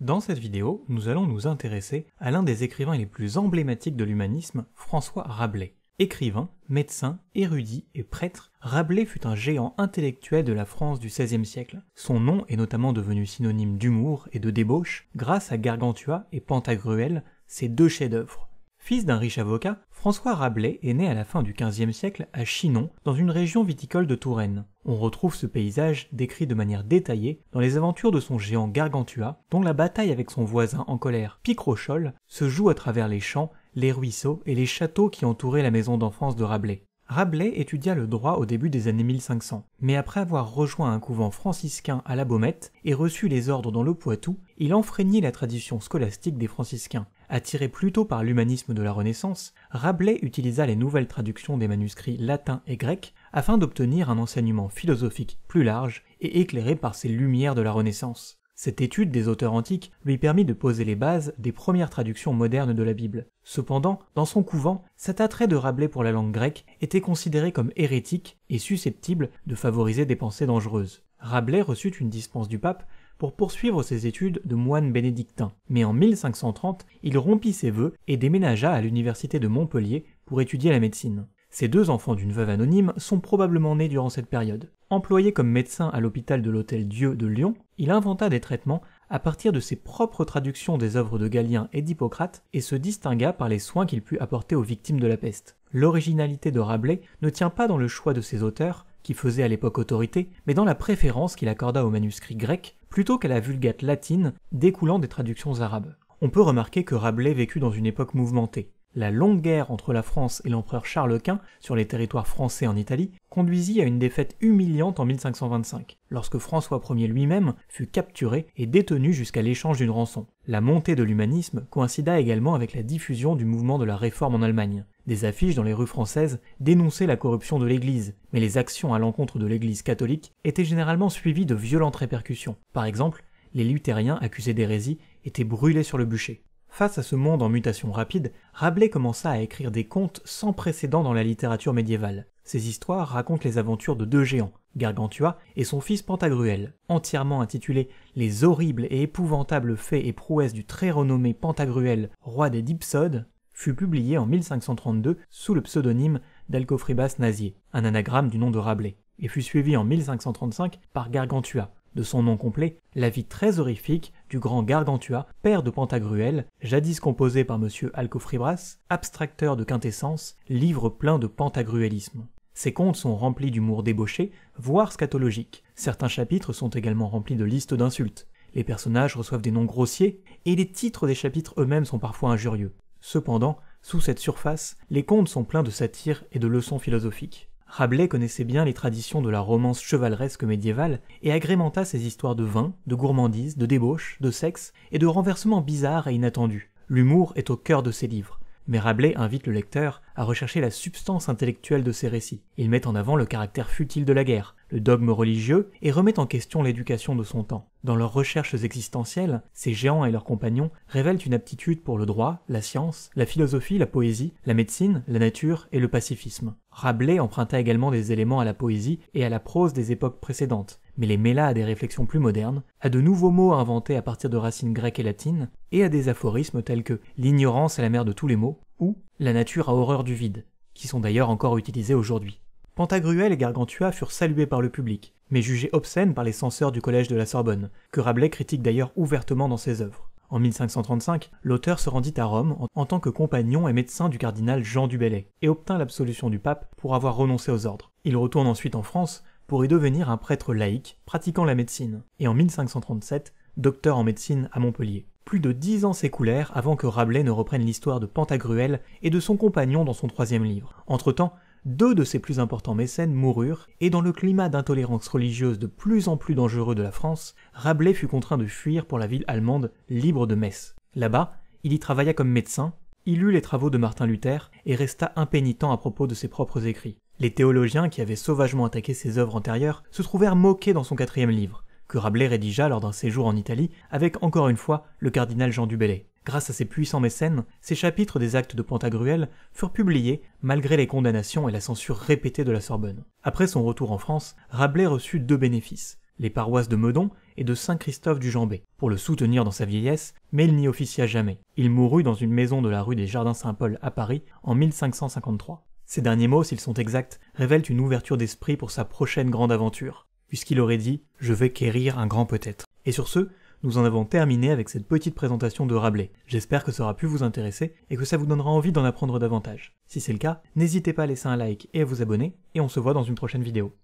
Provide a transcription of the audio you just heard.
Dans cette vidéo, nous allons nous intéresser à l'un des écrivains les plus emblématiques de l'humanisme, François Rabelais. Écrivain, médecin, érudit et prêtre, Rabelais fut un géant intellectuel de la France du XVIe siècle. Son nom est notamment devenu synonyme d'humour et de débauche grâce à Gargantua et Pantagruel, ses deux chefs-d'œuvre. Fils d'un riche avocat, François Rabelais est né à la fin du XVe siècle à Chinon, dans une région viticole de Touraine. On retrouve ce paysage décrit de manière détaillée dans les aventures de son géant Gargantua, dont la bataille avec son voisin en colère Picrochol se joue à travers les champs, les ruisseaux et les châteaux qui entouraient la maison d'enfance de Rabelais. Rabelais étudia le droit au début des années 1500, mais après avoir rejoint un couvent franciscain à la Baumette et reçu les ordres dans le Poitou, il enfreignit la tradition scolastique des franciscains. Attiré plutôt par l'humanisme de la Renaissance, Rabelais utilisa les nouvelles traductions des manuscrits latins et grecs afin d'obtenir un enseignement philosophique plus large et éclairé par ces lumières de la Renaissance. Cette étude des auteurs antiques lui permit de poser les bases des premières traductions modernes de la Bible. Cependant, dans son couvent, cet attrait de Rabelais pour la langue grecque était considéré comme hérétique et susceptible de favoriser des pensées dangereuses. Rabelais reçut une dispense du pape pour poursuivre ses études de moine bénédictin, mais en 1530, il rompit ses vœux et déménagea à l'université de Montpellier pour étudier la médecine. Ces deux enfants d'une veuve anonyme sont probablement nés durant cette période. Employé comme médecin à l'hôpital de l'Hôtel Dieu de Lyon, il inventa des traitements à partir de ses propres traductions des œuvres de Galien et d'Hippocrate et se distingua par les soins qu'il put apporter aux victimes de la peste. L'originalité de Rabelais ne tient pas dans le choix de ses auteurs, qui faisaient à l'époque autorité, mais dans la préférence qu'il accorda aux manuscrits grecs plutôt qu'à la vulgate latine découlant des traductions arabes. On peut remarquer que Rabelais vécut dans une époque mouvementée. La longue guerre entre la France et l'empereur Charles Quint sur les territoires français en Italie conduisit à une défaite humiliante en 1525, lorsque François Ier lui-même fut capturé et détenu jusqu'à l'échange d'une rançon. La montée de l'humanisme coïncida également avec la diffusion du mouvement de la réforme en Allemagne. Des affiches dans les rues françaises dénonçaient la corruption de l'Église, mais les actions à l'encontre de l'Église catholique étaient généralement suivies de violentes répercussions. Par exemple, les luthériens accusés d'hérésie étaient brûlés sur le bûcher. Face à ce monde en mutation rapide, Rabelais commença à écrire des contes sans précédent dans la littérature médiévale. Ces histoires racontent les aventures de deux géants, Gargantua et son fils Pantagruel, entièrement intitulé Les horribles et épouvantables faits et prouesses du très renommé Pantagruel, roi des Dipsodes, fut publié en 1532 sous le pseudonyme d'Alcofribas Nazier, un anagramme du nom de Rabelais, et fut suivi en 1535 par Gargantua, de son nom complet La vie très horrifique du grand Gargantua, père de Pantagruel, jadis composé par M. Alcofribras, abstracteur de quintessence, livre plein de pantagruélisme. Ces contes sont remplis d'humour débauché, voire scatologique. Certains chapitres sont également remplis de listes d'insultes. Les personnages reçoivent des noms grossiers, et les titres des chapitres eux-mêmes sont parfois injurieux. Cependant, sous cette surface, les contes sont pleins de satires et de leçons philosophiques. Rabelais connaissait bien les traditions de la romance chevaleresque médiévale et agrémenta ses histoires de vin, de gourmandise, de débauche, de sexe et de renversements bizarres et inattendus. L'humour est au cœur de ses livres, mais Rabelais invite le lecteur à rechercher la substance intellectuelle de ses récits. Il met en avant le caractère futile de la guerre, le dogme religieux et remet en question l'éducation de son temps. Dans leurs recherches existentielles, ces géants et leurs compagnons révèlent une aptitude pour le droit, la science, la philosophie, la poésie, la médecine, la nature et le pacifisme. Rabelais emprunta également des éléments à la poésie et à la prose des époques précédentes, mais les mêla à des réflexions plus modernes, à de nouveaux mots inventés à partir de racines grecques et latines, et à des aphorismes tels que L'ignorance est la mère de tous les maux ou La nature a horreur du vide, qui sont d'ailleurs encore utilisés aujourd'hui. Pantagruel et Gargantua furent salués par le public, mais jugés obscènes par les censeurs du collège de la Sorbonne, que Rabelais critique d'ailleurs ouvertement dans ses œuvres. En 1535, l'auteur se rendit à Rome en tant que compagnon et médecin du cardinal Jean du Bellay et obtint l'absolution du pape pour avoir renoncé aux ordres. Il retourne ensuite en France pour y devenir un prêtre laïque pratiquant la médecine et en 1537, docteur en médecine à Montpellier. Plus de dix ans s'écoulèrent avant que Rabelais ne reprenne l'histoire de Pantagruel et de son compagnon dans son troisième livre. Entre-temps, deux de ses plus importants mécènes moururent, et dans le climat d'intolérance religieuse de plus en plus dangereux de la France, Rabelais fut contraint de fuir pour la ville allemande libre de Metz. Là-bas, il y travailla comme médecin, il lut les travaux de Martin Luther et resta impénitent à propos de ses propres écrits. Les théologiens qui avaient sauvagement attaqué ses œuvres antérieures se trouvèrent moqués dans son quatrième livre. Rabelais rédigea lors d'un séjour en Italie avec encore une fois le cardinal Jean du Bellay. Grâce à ses puissants mécènes, ces chapitres des actes de Pantagruel furent publiés malgré les condamnations et la censure répétée de la Sorbonne. Après son retour en France, Rabelais reçut deux bénéfices, les paroisses de Meudon et de Saint-Christophe du Jambé, pour le soutenir dans sa vieillesse, mais il n'y officia jamais. Il mourut dans une maison de la rue des Jardins Saint-Paul à Paris en 1553. Ces derniers mots, s'ils sont exacts, révèlent une ouverture d'esprit pour sa prochaine grande aventure puisqu'il aurait dit Je vais quérir un grand peut-être. Et sur ce, nous en avons terminé avec cette petite présentation de Rabelais. J'espère que ça aura pu vous intéresser et que ça vous donnera envie d'en apprendre davantage. Si c'est le cas, n'hésitez pas à laisser un like et à vous abonner, et on se voit dans une prochaine vidéo.